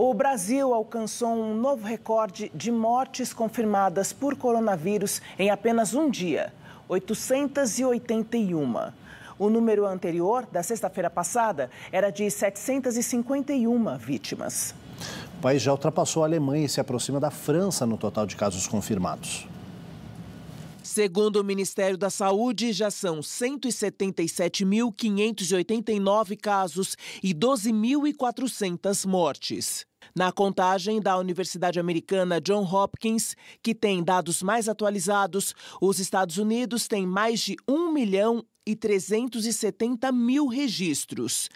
O Brasil alcançou um novo recorde de mortes confirmadas por coronavírus em apenas um dia 881. O número anterior, da sexta-feira passada, era de 751 vítimas. O país já ultrapassou a Alemanha e se aproxima da França no total de casos confirmados. Segundo o Ministério da Saúde, já são 177.589 casos e 12.400 mortes. Na contagem da Universidade Americana John Hopkins, que tem dados mais atualizados, os Estados Unidos têm mais de 1 milhão e 370 mil registros.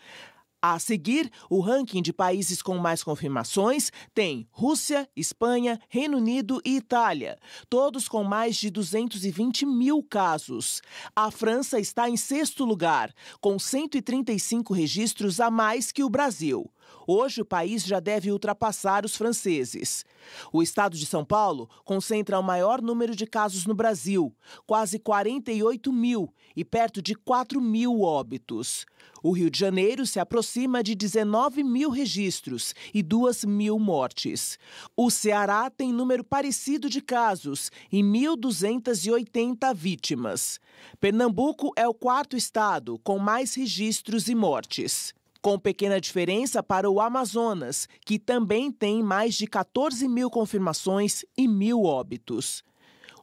A seguir, o ranking de países com mais confirmações tem Rússia, Espanha, Reino Unido e Itália, todos com mais de 220 mil casos. A França está em sexto lugar, com 135 registros a mais que o Brasil. Hoje, o país já deve ultrapassar os franceses. O estado de São Paulo concentra o maior número de casos no Brasil, quase 48 mil e perto de 4 mil óbitos. O Rio de Janeiro se aproxima de 19 mil registros e 2 mil mortes. O Ceará tem número parecido de casos e 1.280 vítimas. Pernambuco é o quarto estado com mais registros e mortes com pequena diferença para o Amazonas, que também tem mais de 14 mil confirmações e mil óbitos.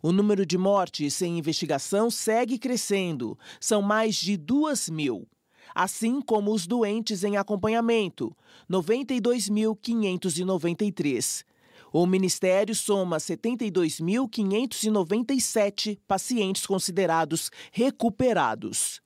O número de mortes em investigação segue crescendo, são mais de 2 mil. Assim como os doentes em acompanhamento, 92.593. O Ministério soma 72.597 pacientes considerados recuperados.